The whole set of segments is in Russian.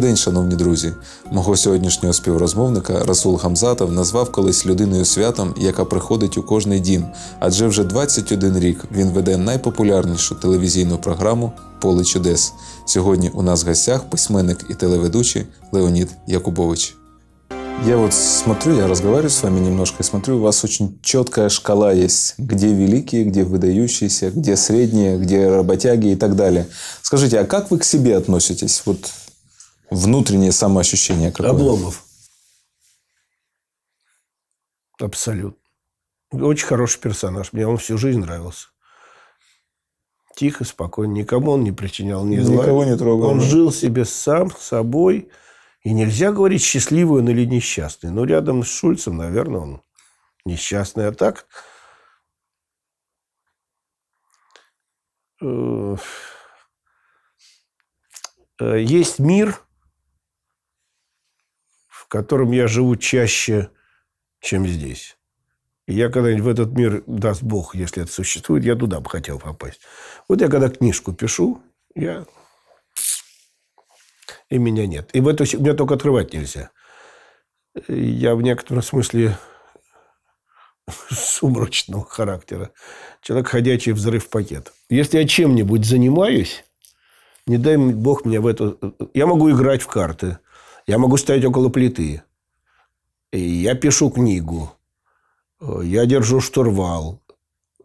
Добрий день, шановні друзі. Мого сьогоднішнього співрозмовника Расул Гамзатов назвав колись людиною святом, яка приходить у кожний дім, адже вже 21 рік він веде найпопулярнішу телевізійну програму Поле чудес. Сьогодні у нас в гостях письменник і телеведучий Леонід Якубович. Я вот смотрю, я разговариваю с вами немножко, и смотрю, у вас очень четкая шкала есть, где великие, где выдающиеся, где средние, где работяги и так далее. Скажите, а как вы к себе относитесь? Вот Внутреннее самоощущение какое? Обломов. Абсолютно. Очень хороший персонаж. Мне он всю жизнь нравился. Тихо, спокойно. Никому он не причинял ни зла. Никого не трогал. Он да. жил себе сам, собой. И нельзя говорить, счастливый он или несчастный. Но ну, рядом с Шульцем, наверное, он несчастный. А так... Э, э, есть мир, которым я живу чаще, чем здесь. И я когда-нибудь в этот мир, даст Бог, если это существует, я туда бы хотел попасть. Вот я когда книжку пишу, я... И меня нет. И в эту... меня только отрывать нельзя. Я в некотором смысле сумрачного характера. Человек, ходячий взрыв пакет. Если я чем-нибудь занимаюсь, не дай бог мне в эту... Я могу играть в карты. Я могу стоять около плиты. Я пишу книгу. Я держу штурвал.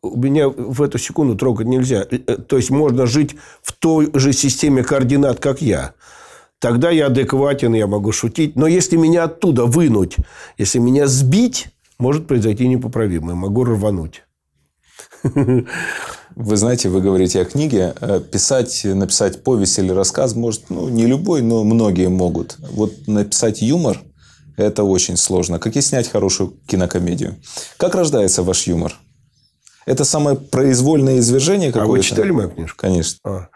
У Меня в эту секунду трогать нельзя. Э, то есть, можно жить в той же системе координат, как я. Тогда я адекватен, я могу шутить. Но если меня оттуда вынуть, если меня сбить, может произойти непоправимое. Могу рвануть. Вы знаете, вы говорите о книге. Э, писать, написать повесть или рассказ может, ну, не любой, но многие могут. Вот написать юмор – это очень сложно. Как и снять хорошую кинокомедию. Как рождается ваш юмор? Это самое произвольное извержение какое-то? А вы читали мою книжку? Конечно. А.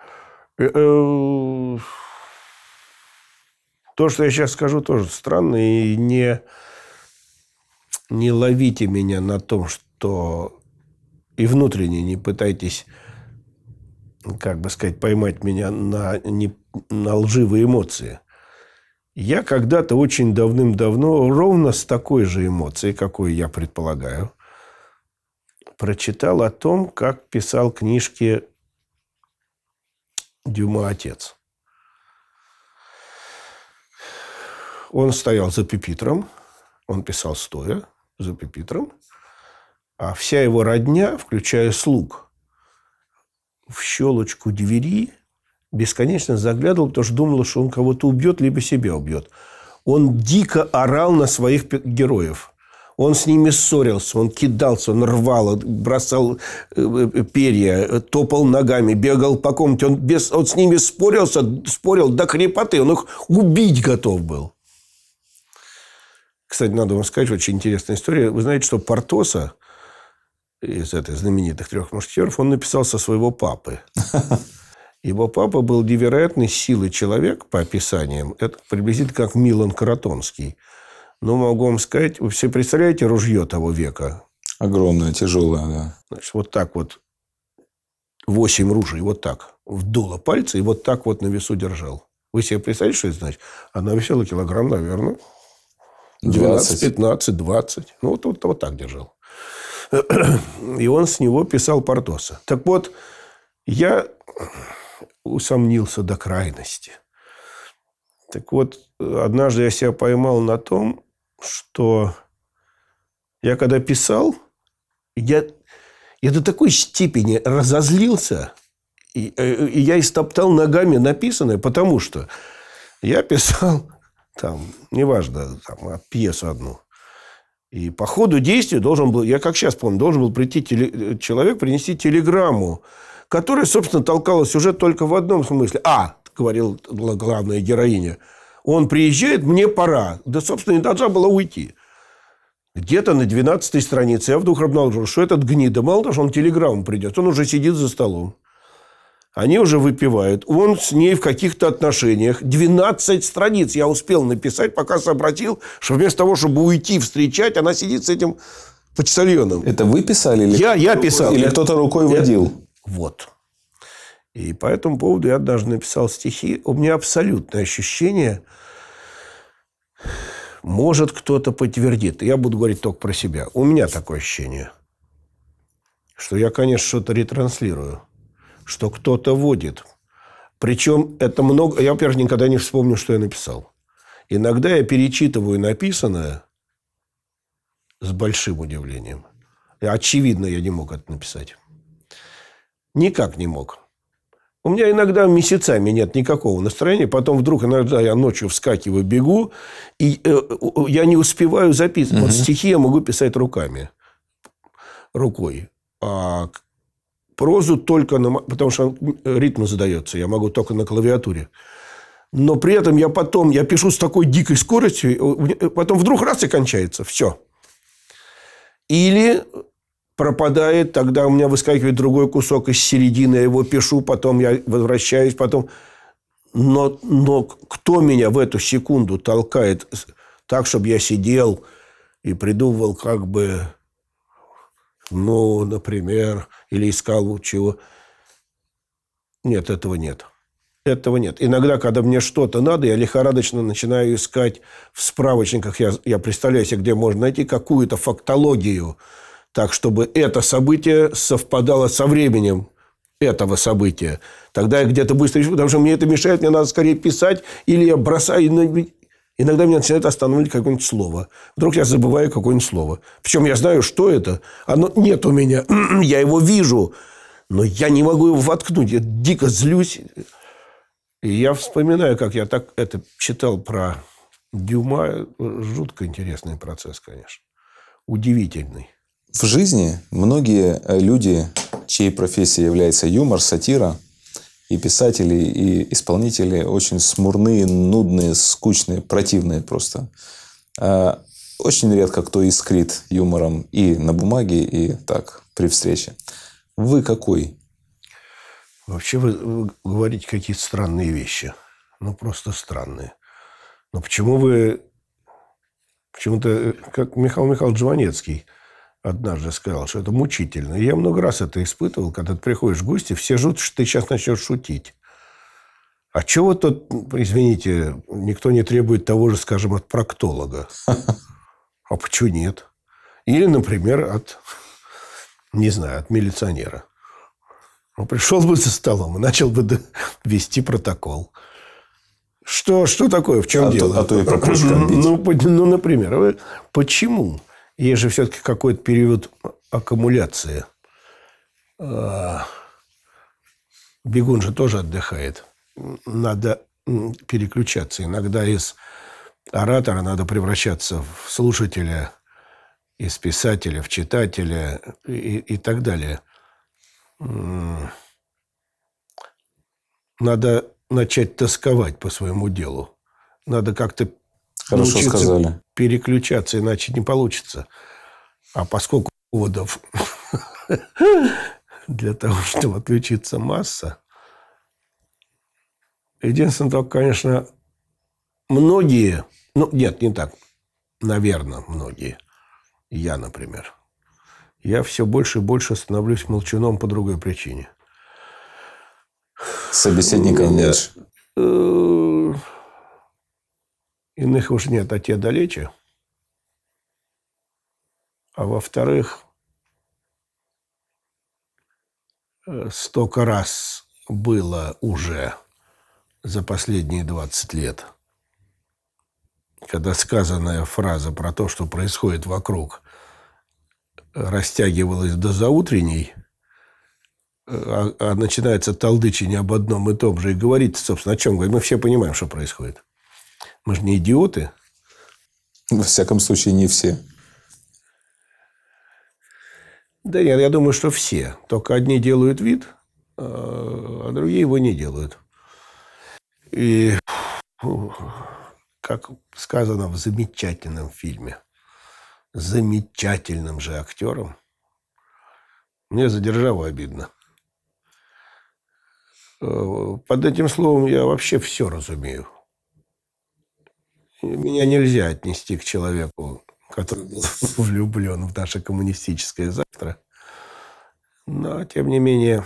Э, э, то, что я сейчас скажу, тоже странно. И не, не ловите меня на том, что и внутренне не пытайтесь, как бы сказать, поймать меня на, не, на лживые эмоции. Я когда-то очень давным-давно ровно с такой же эмоцией, какой я предполагаю, прочитал о том, как писал книжки Дюма отец. Он стоял за пепитром, он писал стоя за пепитром, а вся его родня, включая слуг, в щелочку двери бесконечно заглядывал, потому что думал, что он кого-то убьет, либо себя убьет. Он дико орал на своих героев. Он с ними ссорился, он кидался, он рвал, бросал э, э, э, перья, топал ногами, бегал по комнате. Он, без, он с ними спорился, спорил до крепоты, Он их убить готов был. Кстати, надо вам сказать, очень интересная история. Вы знаете, что Портоса, из этой знаменитых трех мушкетеров, он написал со своего папы. Его папа был невероятной силы человек, по описаниям. Это приблизительно как Милан Каратонский. но могу вам сказать, вы все представляете ружье того века? Огромное, тяжелое, да. Значит, вот так вот. Восемь ружей, вот так. Вдуло пальцы и вот так вот на весу держал. Вы себе представляете, что это значит? Она весила килограмм, наверное. 12, 12 15, 20. Ну, вот, вот, вот так держал. И он с него писал Портоса. Так вот, я усомнился до крайности. Так вот, однажды я себя поймал на том, что я когда писал, я, я до такой степени разозлился, и, э, и я истоптал ногами написанное, потому что я писал там, неважно, там, а, пьесу одну – и по ходу действия должен был, я как сейчас помню, должен был прийти теле, э, человек, принести телеграмму, которая, собственно, толкала сюжет только в одном смысле. А, говорил главная героиня, он приезжает, мне пора. Да, собственно, не должна была уйти. Где-то на 12 странице я вдруг обнаружил, что этот гнида, мало того, что он телеграмму придет, он уже сидит за столом. Они уже выпивают. Он с ней в каких-то отношениях. 12 страниц я успел написать, пока сообразил, что вместо того, чтобы уйти встречать, она сидит с этим почтальоном. Это вы писали? Или я, я писал. Или кто-то рукой я... водил? Вот. И по этому поводу я даже написал стихи. У меня абсолютное ощущение, может, кто-то подтвердит. Я буду говорить только про себя. У меня такое ощущение, что я, конечно, что-то ретранслирую что кто-то водит. Причем это много... Я, во-первых, никогда не вспомню, что я написал. Иногда я перечитываю написанное с большим удивлением. Очевидно, я не мог это написать. Никак не мог. У меня иногда месяцами нет никакого настроения. Потом вдруг иногда я ночью вскакиваю, бегу. И э, я не успеваю записывать. Угу. Вот стихи я могу писать руками. Рукой. А прозу только на... Потому что э, ритм задается. Я могу только на клавиатуре. Но при этом я потом... Я пишу с такой дикой скоростью. Э, э, потом вдруг раз и кончается. Все. Или пропадает, тогда у меня выскакивает другой кусок из середины, я его пишу, потом я возвращаюсь, потом... Но, но кто меня в эту секунду толкает так, чтобы я сидел и придумывал как бы, ну, например, или искал чего Нет, этого нет. Этого нет. Иногда, когда мне что-то надо, я лихорадочно начинаю искать в справочниках, я, я представляю себе, где можно найти какую-то фактологию, так, чтобы это событие совпадало со временем этого события. Тогда я где-то быстро потому что мне это мешает, мне надо скорее писать, или я бросаю, Иногда меня начинает останавливать какое-нибудь слово. Вдруг я забываю какое-нибудь слово. Причем я знаю, что это. Оно нет у меня. я его вижу. Но я не могу его воткнуть. Я дико злюсь. И я вспоминаю, как я так это читал про Дюма. Жутко интересный процесс, конечно. Удивительный. В жизни многие люди, чьей профессией является юмор, сатира – и писатели, и исполнители очень смурные, нудные, скучные, противные просто. А, очень редко кто искрит юмором и на бумаге, и так, при встрече. Вы какой? Вообще вы, вы говорите какие-то странные вещи. Ну, просто странные. Но почему вы... Почему-то, э, как Михаил Михайлович Жванецкий – однажды сказал, что это мучительно. я много раз это испытывал, когда ты приходишь в гости, все ждут, что ты сейчас начнешь шутить. А чего тут, извините, никто не требует того же, скажем, от проктолога? А почему нет? Или, например, от, не знаю, от милиционера. Он пришел бы за столом и начал бы вести протокол. Что, что такое? В чем а дело? То, а то и про ну, ну, например, почему? Есть же все-таки какой-то период аккумуляции. А, бегун же тоже отдыхает. Надо переключаться. Иногда из оратора надо превращаться в слушателя, из писателя, в читателя и, и так далее. Надо начать тосковать по своему делу. Надо как-то Хорошо научиться... сказали переключаться, иначе не получится. А поскольку поводов для того, чтобы отключиться масса, единственное только, конечно, многие, ну, нет, не так, наверное, многие, я, например, я все больше и больше становлюсь молчуном по другой причине. Собеседника меньше э, Иных уж нет, а те далече. А во-вторых, э, столько раз было уже за последние 20 лет, когда сказанная фраза про то, что происходит вокруг, растягивалась до заутренней, э, а, а начинается толдычение об одном и том же, и говорит, собственно, о чем говорит. Мы все понимаем, что происходит. Мы же не идиоты. Во всяком случае, не все. Да нет, я думаю, что все. Только одни делают вид, а, а другие его не делают. И как сказано в замечательном фильме, замечательным же актером, мне за державу обидно. Э, под этим словом я вообще все разумею меня нельзя отнести к человеку, который был влюблен в наше коммунистическое завтра. Но, тем не менее,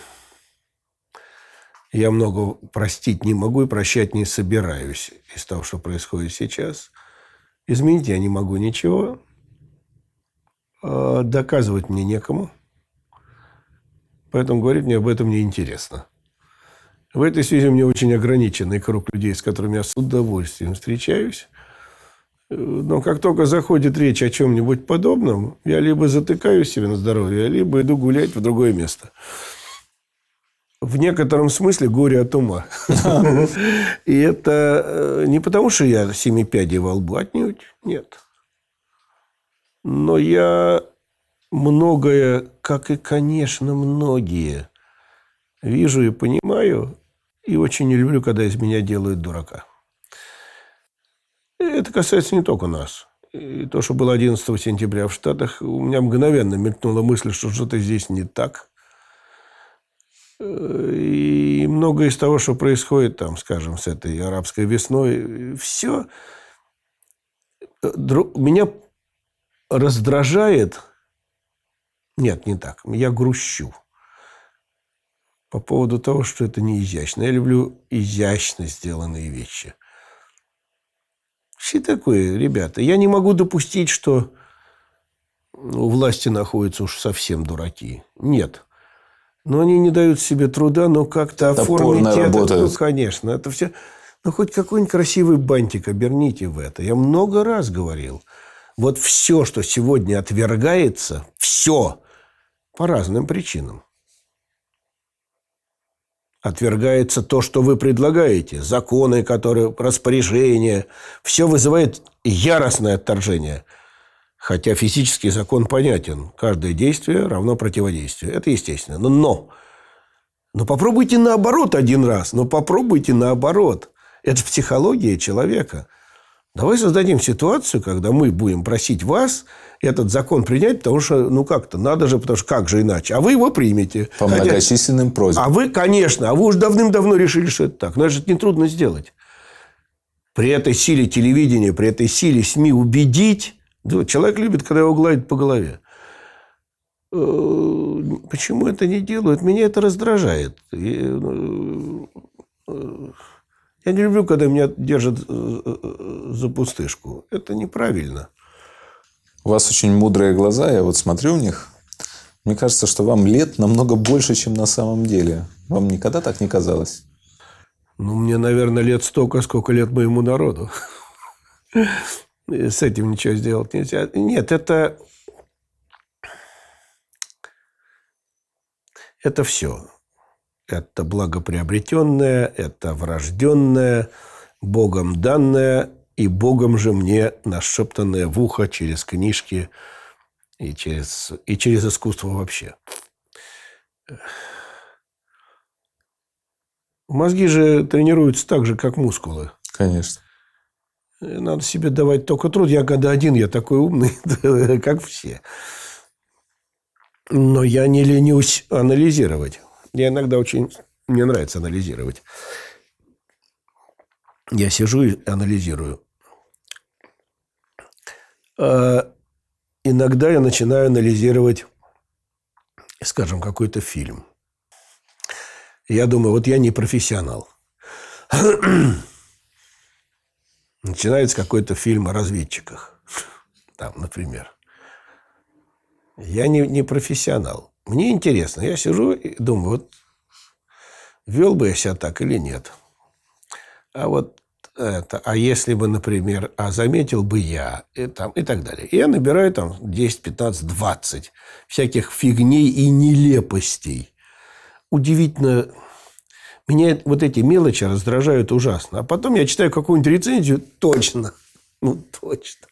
я много простить не могу и прощать не собираюсь из того, что происходит сейчас. Изменить я не могу ничего. А доказывать мне некому. Поэтому говорить мне об этом неинтересно. В этой связи у меня очень ограниченный круг людей, с которыми я с удовольствием встречаюсь. Но как только заходит речь о чем-нибудь подобном, я либо затыкаю себе на здоровье, либо иду гулять в другое место. В некотором смысле горе от ума. И это э, не потому, что я семи пядей во лбу, отнюдь, нет. Но я многое, как и, конечно, многие, вижу и понимаю, и очень не люблю, когда из меня делают дурака. Это касается не только нас. И то, что было 11 сентября в Штатах, у меня мгновенно мелькнула мысль, что что-то здесь не так. Э, и многое из того, что происходит там, скажем, с этой арабской весной, все э, меня раздражает. Нет, не так. Я грущу по поводу того, что это не изящно. Я люблю изящно сделанные вещи. Все такое, ребята. Я не могу допустить, что у власти находятся уж совсем дураки. Нет. Но они не дают себе труда, но как-то оформить это. Работают. Ну, конечно, это все. Ну, хоть какой-нибудь красивый бантик оберните в это. Я много раз говорил. Вот все, что сегодня отвергается, все по разным причинам. Отвергается то, что вы предлагаете. Законы, которые, распоряжения. Все вызывает яростное отторжение. Хотя физический закон понятен. Каждое действие равно противодействию. Это естественно. Но, но, но попробуйте наоборот один раз. Но попробуйте наоборот. Это психология человека – Давай создадим ситуацию, когда мы будем просить вас этот закон принять, потому что, ну, как-то, надо же, потому что как же иначе. А вы его примете. По хотя... многочисленным просьбам. А вы, конечно, а вы уже давным-давно решили, что это так. Но это же нетрудно сделать. При этой силе телевидения, при этой силе СМИ убедить... человек любит, когда его гладят по голове. Э, почему это не делают? Меня это раздражает. Ну, э, я не люблю, когда меня держат э, э, за пустышку. Это неправильно. У вас очень мудрые глаза, я вот смотрю в них. Мне кажется, что вам лет намного больше, чем на самом деле. Вам никогда так не казалось? Ну, мне, наверное, лет столько, сколько лет моему народу. С этим ничего сделать нельзя. Нет, это... Это все. Это благоприобретенное, это врожденное, Богом данное и Богом же мне нашептанное в ухо через книжки и через, и через искусство вообще. Мозги же тренируются так же, как мускулы. Конечно. Надо себе давать только труд. Я когда один, я такой умный, как все. Но я не ленюсь анализировать. Я иногда очень... Мне нравится анализировать. Я сижу и анализирую. А иногда я начинаю анализировать, скажем, какой-то фильм. Я думаю, вот я не профессионал. Начинается какой-то фильм о разведчиках. Там, например. Я не, не профессионал. Мне интересно. Я сижу и думаю, вот вел бы я себя так или нет. А вот это, а если бы, например, а заметил бы я, и, там, и так далее. И я набираю там 10, 15, 20 всяких фигней и нелепостей. Удивительно, меня вот эти мелочи раздражают ужасно. А потом я читаю какую-нибудь рецензию, точно, ну точно.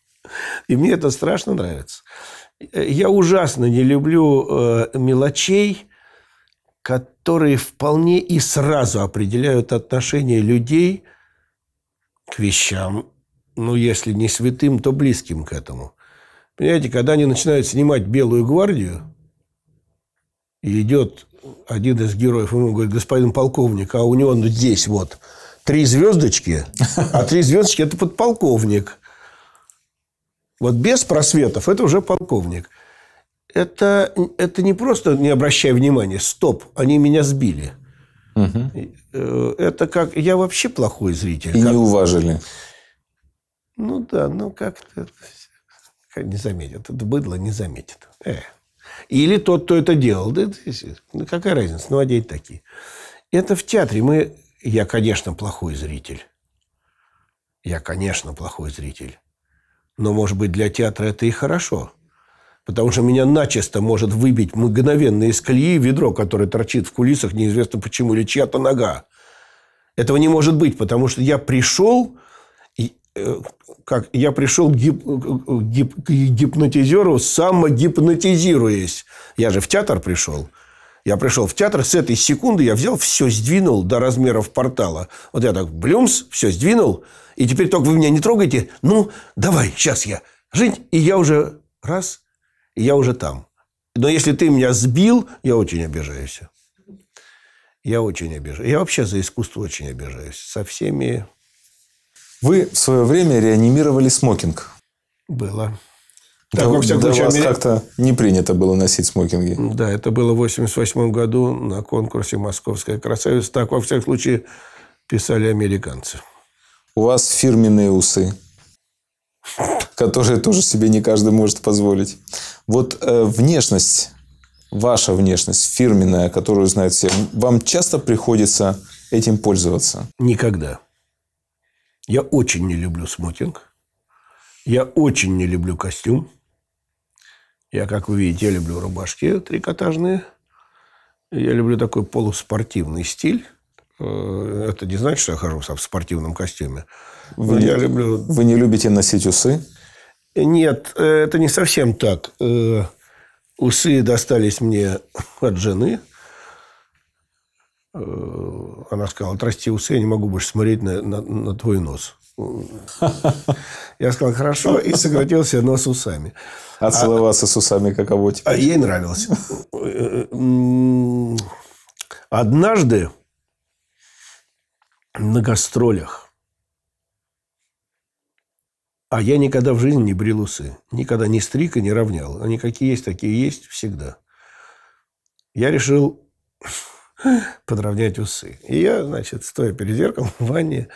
И мне это страшно нравится. Я ужасно не люблю э, мелочей, которые вполне и сразу определяют отношение людей к вещам, ну, если не святым, то близким к этому. Понимаете, когда они начинают снимать «Белую гвардию», и идет один из героев, ему говорит, господин полковник, а у него ну, здесь вот три звездочки, а три звездочки – это подполковник. Вот без просветов это уже полковник. Это, это не просто не обращая внимания, стоп, они меня сбили. Угу. Это как... Я вообще плохой зритель. И как... не уважили. Ну да, ну как-то не заметят. Это быдло не заметит. Э. Или тот, кто это делал. Да, ну, какая разница? Ну, одеть такие. Это в театре. Мы... Я, конечно, плохой зритель. Я, конечно, плохой зритель. Но, может быть, для театра это и хорошо. Потому что меня начисто может выбить мгновенно из колеи ведро, которое торчит в кулисах, неизвестно почему, или чья-то нога. Этого не может быть, потому что я пришел, э, как, я пришел к, гип, э, к, гип, гипнотизеру, самогипнотизируясь. Я же в театр пришел. Я пришел в театр, с этой секунды я взял, все сдвинул до размеров портала. Вот я так, блюмс, все сдвинул. И теперь только вы меня не трогайте. Ну, давай, сейчас я. Жить. И я уже раз, и я уже там. Но если ты меня сбил, я очень обижаюсь. Я очень обижаюсь. Я вообще за искусство очень обижаюсь. Со всеми... Вы в свое время реанимировали смокинг. Было. Так, да, во всяком случае, вас Амери... как-то не принято было носить смокинги. Да, это было в 1988 году на конкурсе «Московская красавица». Так, во всяком случае, писали американцы. У вас фирменные усы, которые тоже себе не каждый может позволить. Вот э, внешность, ваша внешность фирменная, которую знают все, вам часто приходится этим пользоваться? Никогда. Я очень не люблю смокинг. Я очень не люблю костюм. Я, как вы видите, я люблю рубашки трикотажные. Я люблю такой полуспортивный стиль. Э, это не значит, что я хожу в спортивном костюме. Вы, Но я люблю... вы не любите носить усы? Нет, э, это не совсем так. Э, усы достались мне от жены. Она сказала, отрасти усы, я не могу больше смотреть на, на, на твой нос. Я сказал, хорошо, и сократил себе нос усами. А целоваться с усами каково тебе? А ей нравилось. Однажды на гастролях, а я никогда в жизни не брил усы. Никогда ни стрика, не равнял. Они какие есть, такие есть всегда. Я решил подровнять усы. И я, значит, стоя перед зеркалом в ванне,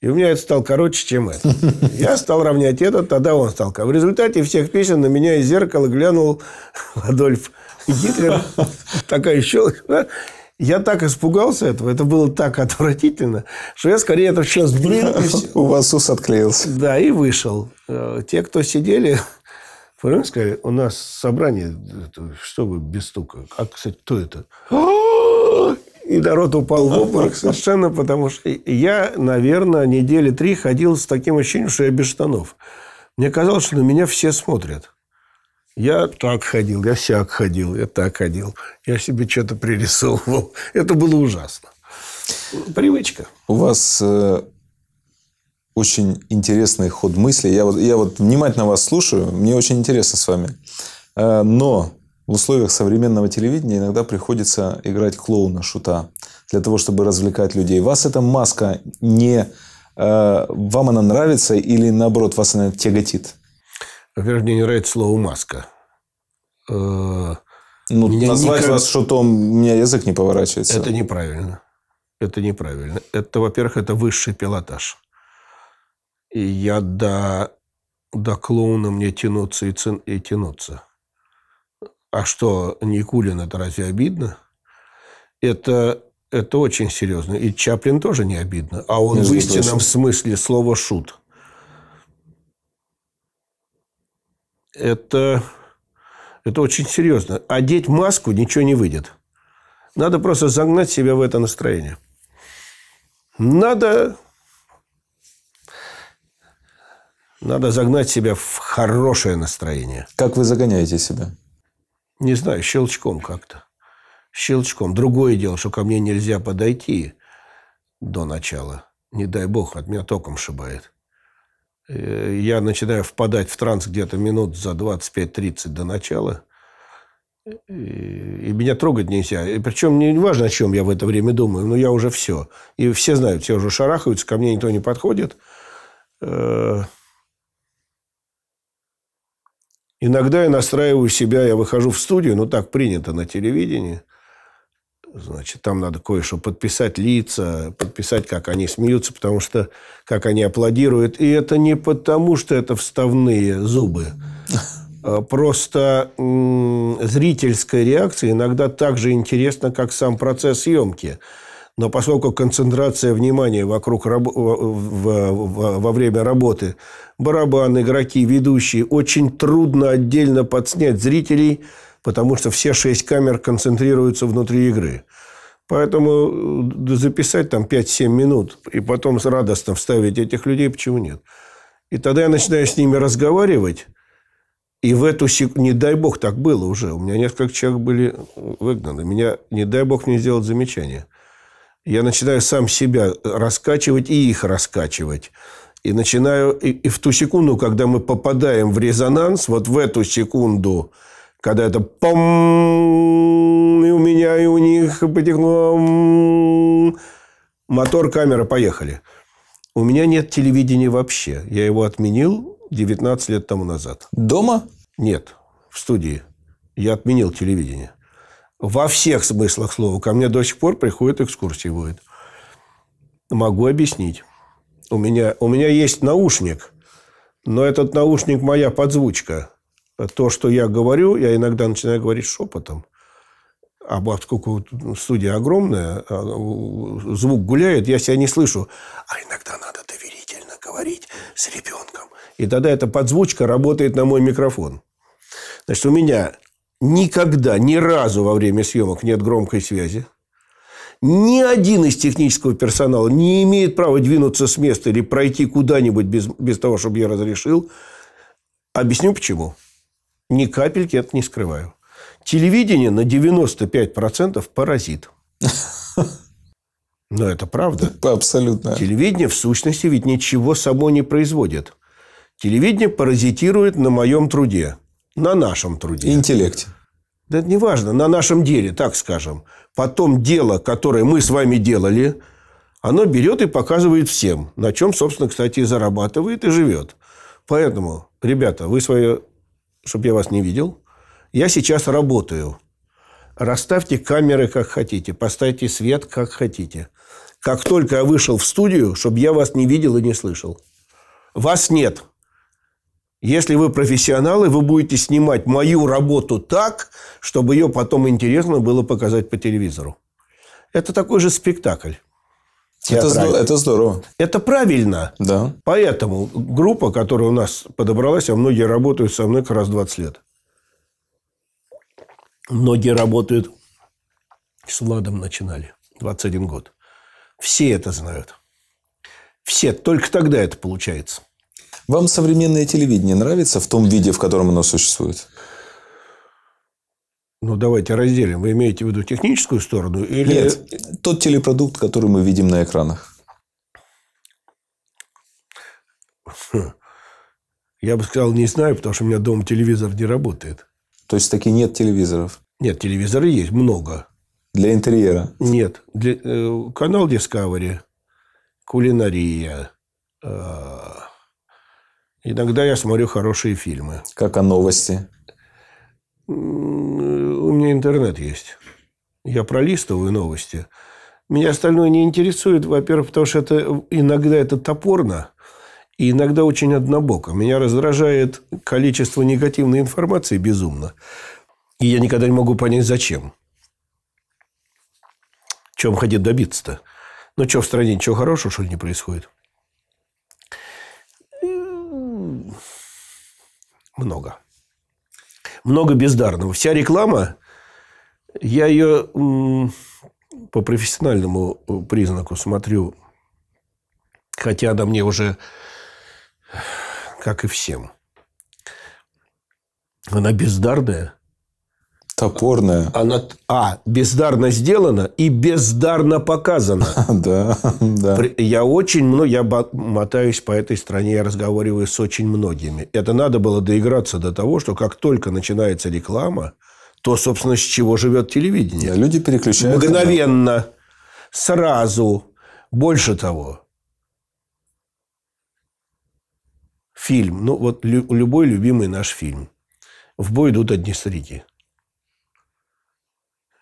и у меня это стало короче, чем это. Я стал равнять этот, тогда он стал. В результате всех песен на меня из зеркала глянул Адольф Гитлер. Такая щелка. Я так испугался этого, это было так отвратительно, что я скорее это сейчас блин. У вас ус отклеился. Да, и вышел. Э, те, кто сидели, понимаете, сказали, у нас собрание, что вы без стука. А, кстати, кто это? И народ упал в обморок совершенно, потому что я, наверное, недели три ходил с таким ощущением, что я без штанов. Мне казалось, что на меня все смотрят. Я так ходил, я сяк ходил, я так ходил. Я себе что-то пририсовывал. Это было ужасно. Привычка. У вас э, очень интересный ход мысли. Я вот, я вот внимательно вас слушаю. Мне очень интересно с вами. Э, но в условиях современного телевидения иногда приходится играть клоуна, шута, для того, чтобы развлекать людей. Вас эта маска не... Э, вам она нравится или, наоборот, вас она тяготит? Во-первых, мне не нравится слово «маска». Э, ну, назвать никак... вас шутом, у меня язык не поворачивается. Это неправильно. Это неправильно. Это, во-первых, это высший пилотаж. И я до, до клоуна мне тянуться и, цен... и тянуться. А что, Никулин, это разве обидно? Это, это очень серьезно. И Чаплин тоже не обидно. А он в истинном смысле слова «шут». Это, это очень серьезно. Одеть маску ничего не выйдет. Надо просто загнать себя в это настроение. Надо надо загнать себя в хорошее настроение. Как вы загоняете себя? Не знаю, щелчком как-то. Щелчком. Другое дело, что ко мне нельзя подойти до начала. Не дай бог, от меня током шибает. Э, я начинаю впадать в транс где-то минут за 25-30 до начала. Э, и меня трогать нельзя. И причем не важно, о чем я в это время думаю, но я уже все. И все знают, все уже шарахаются, ко мне никто не подходит. Э, Иногда я настраиваю себя, я выхожу в студию, ну так принято на телевидении. Значит, там надо кое-что подписать лица, подписать, как они смеются, потому что как они аплодируют. И это не потому, что это вставные зубы. А просто зрительская реакция иногда так же интересна, как сам процесс съемки. Но поскольку концентрация внимания вокруг раб... во время работы, барабан, игроки, ведущие, очень трудно отдельно подснять зрителей, потому что все шесть камер концентрируются внутри игры. Поэтому э, записать там 5-7 минут и потом радостно вставить этих людей, почему нет? И тогда я начинаю с ними разговаривать, и в эту секунду, не дай бог, так было уже. У меня несколько человек были выгнаны. Меня, не дай бог, мне сделать замечание – я начинаю сам себя раскачивать и их раскачивать. И начинаю, и, и в ту секунду, когда мы попадаем в резонанс, вот в эту секунду, когда это пам, и у меня, и у них потекло, мотор, камера, поехали. У меня нет телевидения вообще. Я его отменил 19 лет тому назад. Дома? Нет, в студии. Я отменил телевидение. Во всех смыслах слова. Ко мне до сих пор приходят экскурсии. Будет. Могу объяснить. У меня, у меня есть наушник, но этот наушник моя подзвучка. То, что я говорю, я иногда начинаю говорить шепотом. А поскольку студия огромная, а, звук гуляет, я себя не слышу. А иногда надо доверительно говорить с ребенком. И тогда эта подзвучка работает на мой микрофон. Значит, у меня никогда, ни разу во время съемок нет громкой связи. Ни один из технического персонала не имеет права двинуться с места или пройти куда-нибудь без, без того, чтобы я разрешил. Объясню почему. Ни капельки это не скрываю. Телевидение на 95% паразит. Но это правда. Абсолютно. Телевидение в сущности ведь ничего само не производит. Телевидение паразитирует на моем труде на нашем труде. Интеллекте. Да это не важно, на нашем деле, так скажем. Потом дело, которое мы с вами делали, оно берет и показывает всем, на чем, собственно, кстати, и зарабатывает, и живет. Поэтому, ребята, вы свое, чтобы я вас не видел, я сейчас работаю. Расставьте камеры как хотите, поставьте свет как хотите. Как только я вышел в студию, чтобы я вас не видел и не слышал. Вас нет. Если вы профессионалы, вы будете снимать мою работу так, чтобы ее потом интересно было показать по телевизору. Это такой же спектакль. Это, здорово, это здорово. Это правильно. Да. Поэтому группа, которая у нас подобралась, а многие работают со мной как раз 20 лет. Многие работают с Владом начинали. 21 год. Все это знают. Все. Только тогда это получается. Вам современное телевидение нравится в том виде, в котором оно существует? Ну, давайте разделим. Вы имеете в виду техническую сторону? Или... Нет. Тот телепродукт, который мы видим на экранах. Я бы сказал, не знаю, потому что у меня дома телевизор не работает. То есть, таки нет телевизоров? Нет, телевизоры есть много. Для интерьера? Нет. Для, э, канал Discovery, кулинария, э, Иногда я смотрю хорошие фильмы. Как о а новости? У меня интернет есть. Я пролистываю новости. Меня остальное не интересует, во-первых, потому что это иногда это топорно, и иногда очень однобоко. Меня раздражает количество негативной информации безумно. И я никогда не могу понять, зачем. Чем хотят добиться-то? Ну, что в стране, ничего хорошего, что ли, не происходит? много. Много бездарного. Вся реклама, я ее по профессиональному э, признаку смотрю, хотя она мне уже, как и всем, она бездарная, Топорная. Она, а, бездарно сделана и бездарно показана. Да, да. Я очень много, я мотаюсь по этой стране, я разговариваю с очень многими. Это надо было доиграться до того, что как только начинается реклама, то, собственно, с чего живет телевидение. люди переключаются. Мгновенно, сразу, больше того. Фильм. Ну, вот любой любимый наш фильм. В бой идут одни старики.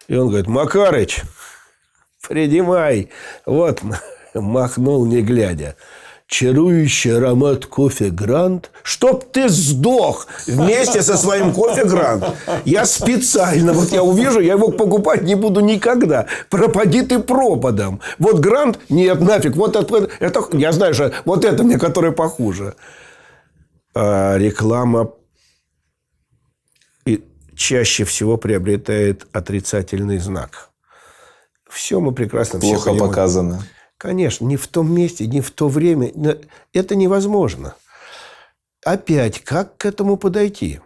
И он говорит, Макарыч, принимай. Вот, махнул не глядя. Чарующий аромат кофе Грант. Чтоб ты сдох вместе со своим кофе Грант. Я специально, вот я увижу, я его покупать не буду никогда. Пропади ты пропадом. Вот Грант, нет, нафиг. Вот это, это я знаю, что вот это мне, которое похуже. А реклама чаще всего приобретает отрицательный знак. Все мы прекрасно Плохо все показано. Конечно, не в том месте, не в то время. Это невозможно. Опять, как к этому подойти?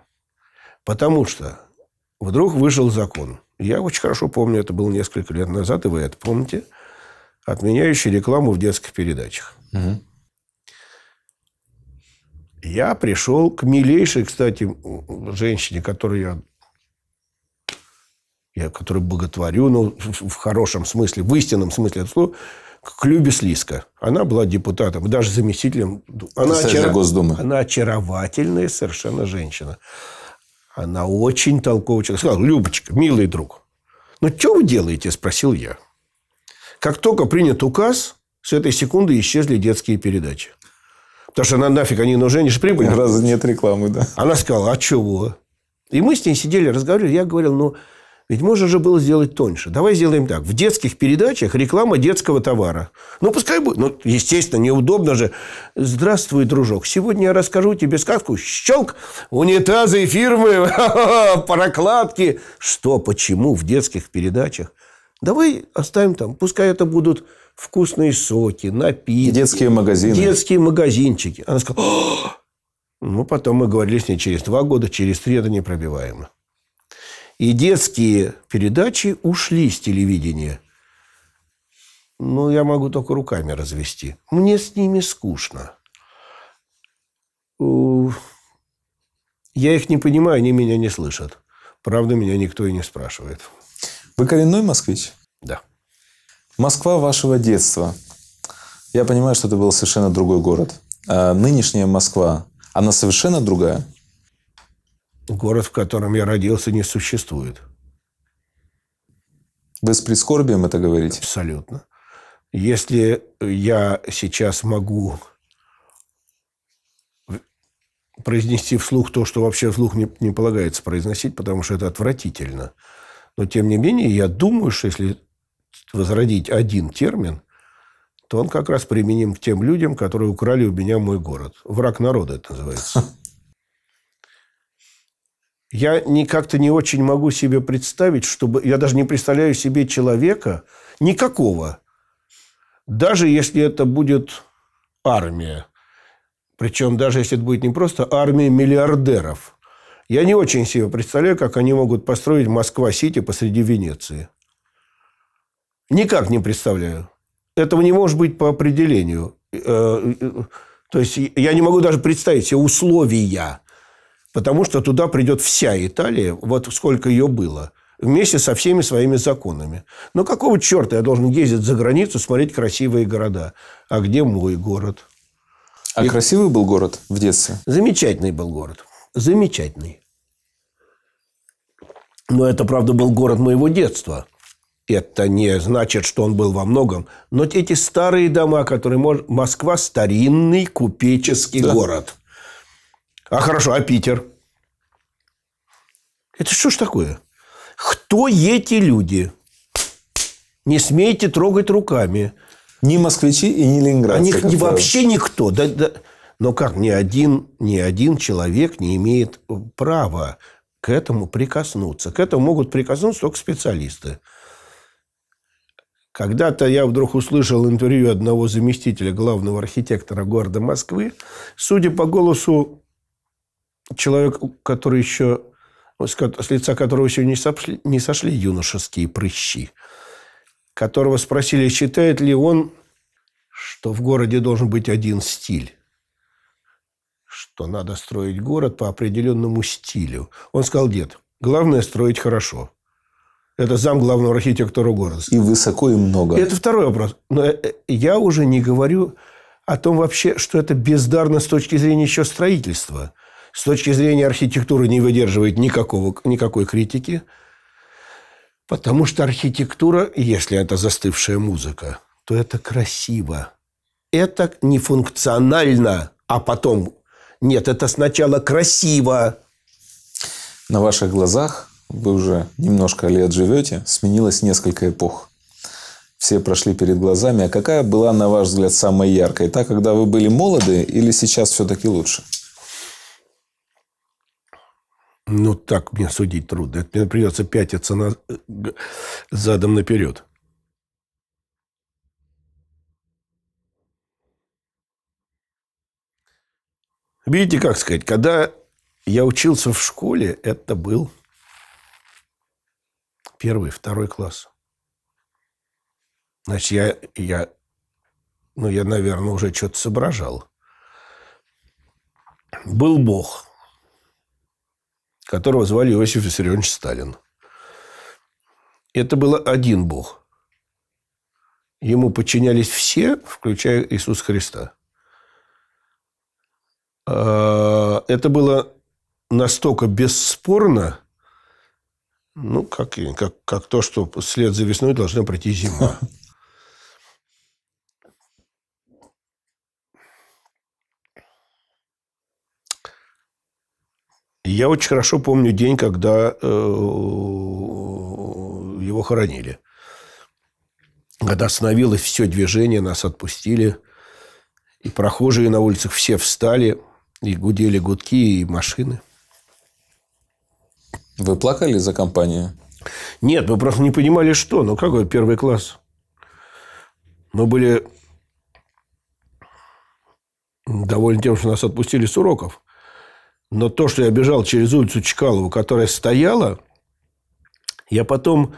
Потому что вдруг вышел закон. Я очень хорошо помню, это было несколько лет назад, и вы это помните, отменяющий рекламу в детских передачах. Угу. Я пришел к милейшей, кстати, женщине, которую я я который боготворю, но ну, в хорошем смысле, в истинном смысле этого слова, к Любе Слизко. Она была депутатом, даже заместителем. Она, очар... Госдумы. она очаровательная совершенно женщина. Она очень толковый человек. Сказала, Любочка, милый друг, ну, что вы делаете? Спросил я. Как только принят указ, с этой секунды исчезли детские передачи. Потому что она нафиг, они нужны, они же прибыль. раза нет рекламы, да. Она сказала, а чего? И мы с ней сидели, разговаривали. Я говорил, ну, ведь можно же было сделать тоньше. Давай сделаем так. В детских передачах реклама детского товара. Ну, пускай будет. Ну, естественно, неудобно же. Здравствуй, дружок. Сегодня я расскажу тебе сказку. Щелк. Унитазы фирмы. Прокладки. Что, почему в детских передачах? Давай оставим там. Пускай это будут вкусные соки, напитки. Детские магазины. Детские магазинчики. Она сказала, ну, потом мы говорили с ней через два года, через три это непробиваемо. И детские передачи ушли с телевидения. Ну, я могу только руками развести. Мне с ними скучно. Я их не понимаю, они меня не слышат. Правда, меня никто и не спрашивает. Вы коренной москвич? Да. Москва вашего детства. Я понимаю, что это был совершенно другой город. А нынешняя Москва, она совершенно другая? город, в котором я родился, не существует. Вы с прискорбием это говорите? Абсолютно. Если я сейчас могу произнести вслух то, что вообще вслух не, не полагается произносить, потому что это отвратительно. Но, тем не менее, я думаю, что если возродить один термин, то он как раз применим к тем людям, которые украли у меня мой город. Враг народа это называется. я никак то не очень могу себе представить, чтобы... Я даже не представляю себе человека никакого, даже если это будет армия. Причем даже если это будет не просто армия миллиардеров. Я не очень себе представляю, как они могут построить Москва-Сити посреди Венеции. Никак не представляю. Этого не может быть по определению. Э, э, э, то есть я не могу даже представить себе условия потому что туда придет вся Италия, вот сколько ее было, вместе со всеми своими законами. Но какого черта я должен ездить за границу, смотреть красивые города? А где мой город? А И... красивый был город в детстве? Замечательный был город. Замечательный. Но это, правда, был город моего детства. Это не значит, что он был во многом. Но эти старые дома, которые... Москва – старинный купеческий да. город. А хорошо, а Питер? Это что ж такое? Кто эти люди? Не смейте трогать руками. Ни москвичи и ни ленинградцы. Они, которые... вообще никто. Да, да. Но как ни один, ни один человек не имеет права к этому прикоснуться. К этому могут прикоснуться только специалисты. Когда-то я вдруг услышал интервью одного заместителя главного архитектора города Москвы. Судя по голосу, человек, который еще с лица которого еще не сошли, не сошли юношеские прыщи, которого спросили, считает ли он, что в городе должен быть один стиль, что надо строить город по определенному стилю. Он сказал, дед, главное строить хорошо. Это зам главного архитектора города. И высоко, и много. Это второй вопрос. Но э, я уже не говорю о том вообще, что это бездарно с точки зрения еще строительства – с точки зрения архитектуры не выдерживает никакого, никакой критики, потому что архитектура, если это застывшая музыка, то это красиво. Это не функционально, а потом... Нет, это сначала красиво. На ваших глазах вы уже немножко лет живете, сменилось несколько эпох все прошли перед глазами. А какая была, на ваш взгляд, самая яркая? Та, когда вы были молоды или сейчас все-таки лучше? Ну, так мне судить трудно. Это мне придется пятиться на... Э, задом наперед. Видите, как сказать, когда я учился в школе, это был первый, второй класс. Значит, я, я, ну, я, наверное, уже что-то соображал. Был Бог – которого звали Иосиф Виссарионович Сталин. Это был один Бог. Ему подчинялись все, включая Иисуса Христа. А, это было настолько бесспорно, ну, как, как, как то, что вслед за весной должна пройти зима. Я очень хорошо помню день, когда э, его хоронили. Когда остановилось все движение, нас отпустили. И прохожие на улицах все встали, и гудели гудки, и машины. Вы плакали за компанию? Нет, мы просто не понимали, что. Ну, какой первый класс? Мы были довольны тем, что нас отпустили с уроков. Но то, что я бежал через улицу Чкалову, которая стояла, я потом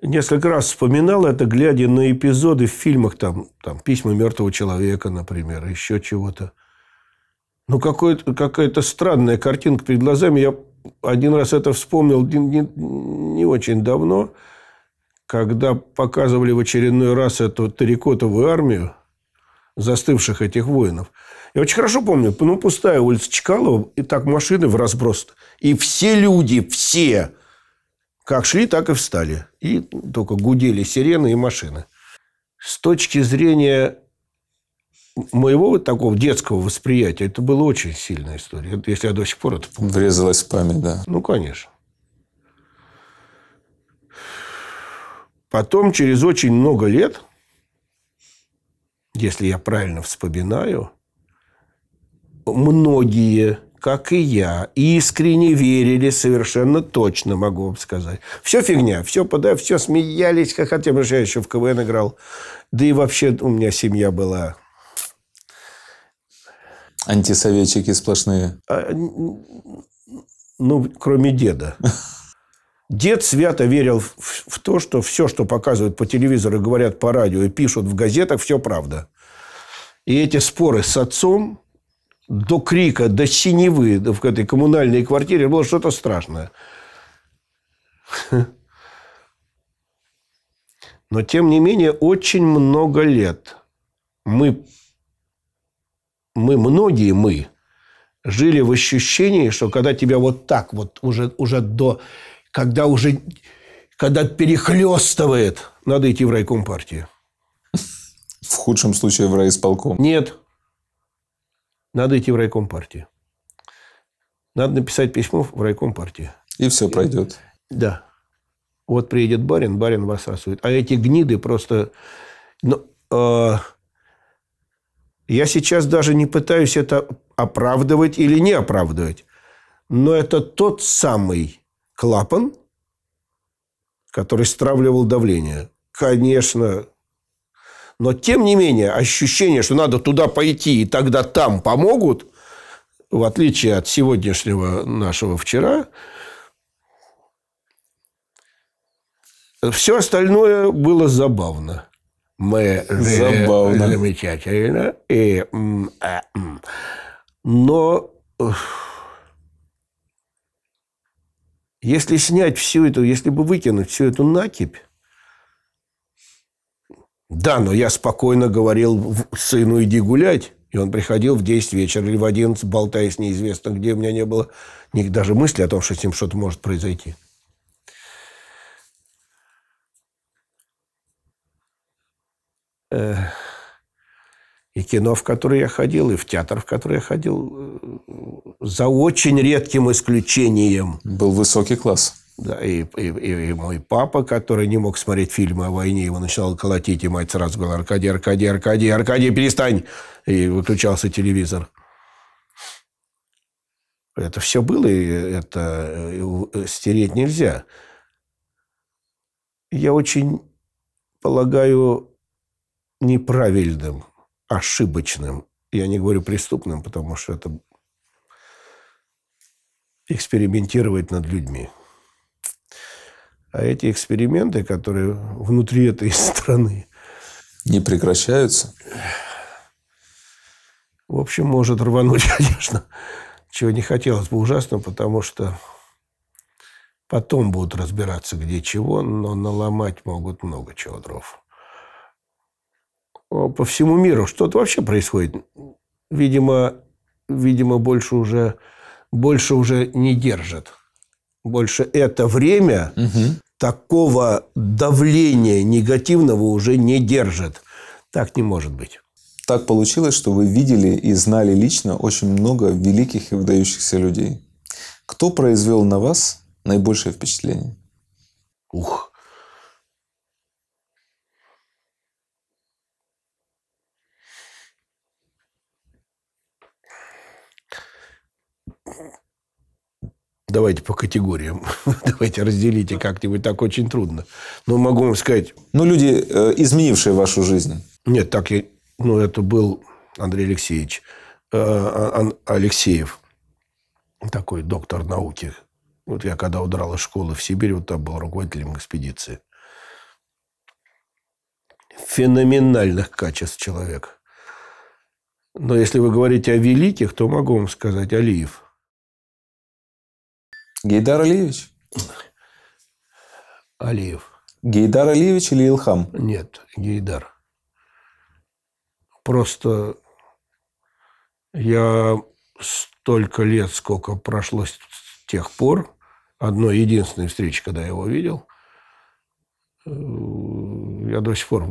несколько раз вспоминал это, глядя на эпизоды в фильмах, там, там «Письма мертвого человека», например, еще чего-то. Ну, какая-то странная картинка перед глазами. Я один раз это вспомнил не, не, не очень давно, когда показывали в очередной раз эту тарикотовую армию застывших этих воинов – я очень хорошо помню, ну, пустая улица Чкалова, и так машины в разброс. И все люди, все, как шли, так и встали. И только гудели сирены и машины. С точки зрения моего вот такого детского восприятия, это была очень сильная история. Если я до сих пор это помню. Врезалась в память, да. Ну, конечно. Потом, через очень много лет, если я правильно вспоминаю, многие, как и я, искренне верили, совершенно точно могу вам сказать. Все фигня, все подав, все смеялись, как хотя бы я еще в КВН играл. Да и вообще у меня семья была Антисоветчики сплошные. А, ну, кроме деда. Дед свято верил в, в то, что все, что показывают по телевизору, говорят по радио и пишут в газетах, все правда. И эти споры с отцом до крика, до синевы в этой коммунальной квартире было что-то страшное. Но, тем не менее, очень много лет мы, мы многие мы, жили в ощущении, что когда тебя вот так вот уже, уже до... Когда уже... Когда перехлестывает, надо идти в райком партии. В худшем случае в райисполком. Нет, надо идти в райком партии. Надо написать письмо в райком партии. И все пройдет. Да. Вот приедет барин, барин вас высасывает. А эти гниды просто... Ну, э, я сейчас даже не пытаюсь это оправдывать или не оправдывать. Но это тот самый клапан, который стравливал давление. Конечно, но, тем не менее, ощущение, что надо туда пойти, и тогда там помогут, в отличие от сегодняшнего нашего вчера, все остальное было забавно. Мы забавно. замечательно. И, а, но если снять всю эту, если бы выкинуть всю эту накипь, да, но я спокойно говорил сыну, иди гулять. И он приходил в 10 вечера или в 11, болтаясь неизвестно где. У меня не было ни, даже мысли о том, что с ним что-то может произойти. И кино, в которое я ходил, и в театр, в который я ходил, э, за очень редким исключением. Был высокий класс. Да, и, и, и мой папа, который не мог смотреть фильмы о войне, его начинал колотить, и мать сразу говорила, Аркадий, Аркадий, Аркадий, Аркадий, перестань! И выключался телевизор. Это все было, и это э, э, стереть нельзя. Я очень полагаю неправильным, ошибочным. Я не говорю преступным, потому что это экспериментировать над людьми – а эти эксперименты, которые внутри этой страны... Не прекращаются? В общем, может рвануть, конечно. Чего не хотелось бы ужасно, потому что потом будут разбираться, где чего, но наломать могут много чего дров. По всему миру что-то вообще происходит. Видимо, видимо, больше уже, больше уже не держит. Больше это время угу такого давления негативного уже не держит. Так не может быть. Так получилось, что вы видели и знали лично очень много великих и выдающихся людей. Кто произвел на вас наибольшее впечатление? Ух, Давайте по категориям. Давайте разделите как-нибудь. Так очень трудно. Но могу вам сказать... Ну, люди, э, изменившие вашу жизнь. Нет, так я... Ну, это был Андрей Алексеевич. Э, а, а, Алексеев. Такой доктор науки. Вот я когда удрал из школы в Сибирь, вот там был руководителем экспедиции. Феноменальных качеств человек. Но если вы говорите о великих, то могу вам сказать Алиев – Гейдар Алиевич? Алиев. Гейдар Алиевич или Илхам? Нет, Гейдар. Просто я столько лет, сколько прошло с тех пор, одной единственной встречи, когда я его видел, э, я до сих пор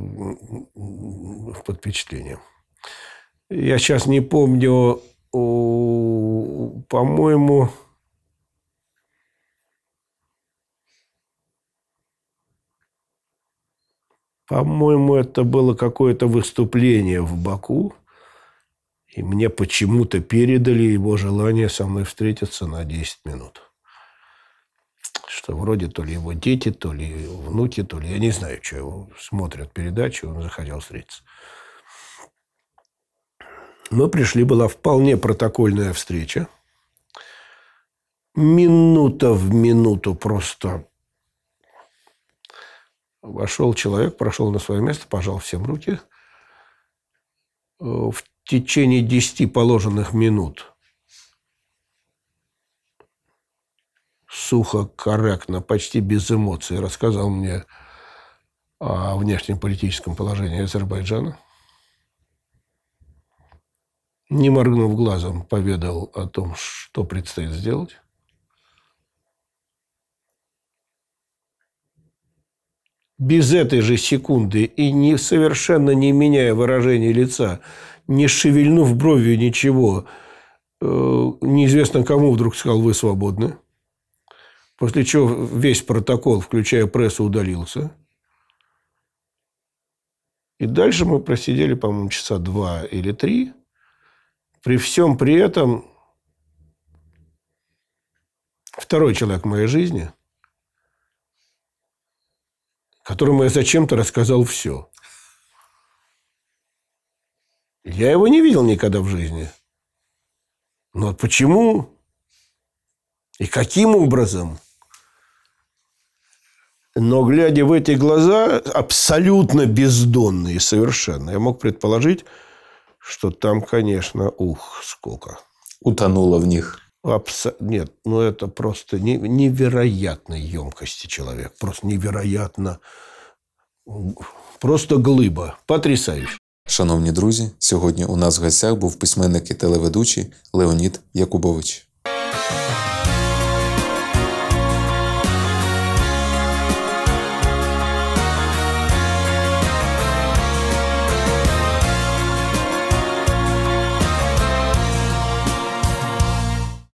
под впечатлением. Я сейчас не помню, по-моему, По-моему, это было какое-то выступление в Баку. И мне почему-то передали его желание со мной встретиться на 10 минут. Что вроде то ли его дети, то ли внуки, то ли... Я не знаю, что его смотрят передачу, он захотел встретиться. Мы пришли, была вполне протокольная встреча. Минута в минуту просто Вошел человек, прошел на свое место, пожал всем руки. Э, в течение 10 положенных минут сухо, корректно, почти без эмоций рассказал мне о внешнем политическом положении Азербайджана. Не моргнув глазом, поведал о том, что предстоит сделать. без этой же секунды и не, совершенно не меняя выражение лица, не шевельнув бровью ничего, э, неизвестно кому вдруг сказал «Вы свободны». После чего весь протокол, включая прессу, удалился. И дальше мы просидели, по-моему, часа два или три. При всем при этом второй человек в моей жизни – которому я зачем-то рассказал все. Я его не видел никогда в жизни. Но ну, а почему и каким образом? Но глядя в эти глаза, абсолютно бездонные совершенно, я мог предположить, что там, конечно, ух, сколько. Утонуло в них. Абсо... Нет, ну это просто не... невероятной емкости человек. Просто невероятно. Просто глыба. Потрясающе. Шановні друзі, сьогодні у нас в гостях був письменник і телеведучий Леонід Якубович.